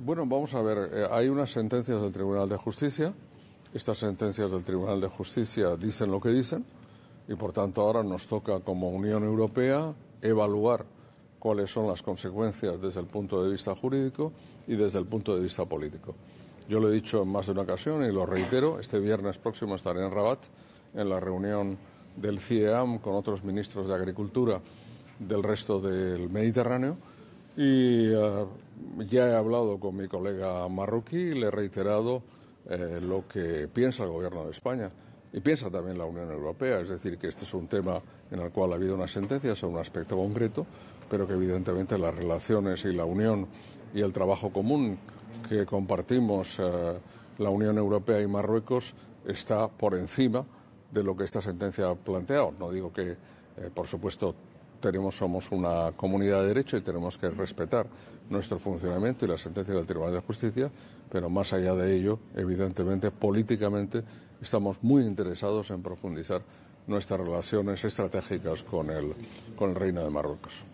Bueno, vamos a ver, eh, hay unas sentencias del Tribunal de Justicia. Estas sentencias del Tribunal de Justicia dicen lo que dicen y, por tanto, ahora nos toca como Unión Europea evaluar cuáles son las consecuencias desde el punto de vista jurídico y desde el punto de vista político. Yo lo he dicho en más de una ocasión y lo reitero, este viernes próximo estaré en Rabat en la reunión del CIEAM con otros ministros de Agricultura del resto del Mediterráneo y eh, ya he hablado con mi colega marroquí y le he reiterado eh, lo que piensa el Gobierno de España y piensa también la Unión Europea. Es decir, que este es un tema en el cual ha habido una sentencia es un aspecto concreto, pero que evidentemente las relaciones y la Unión y el trabajo común que compartimos eh, la Unión Europea y Marruecos está por encima de lo que esta sentencia ha planteado. No digo que, eh, por supuesto, tenemos, somos una comunidad de derecho y tenemos que respetar nuestro funcionamiento y la sentencia del Tribunal de Justicia, pero más allá de ello, evidentemente, políticamente, estamos muy interesados en profundizar nuestras relaciones estratégicas con el, con el Reino de Marruecos.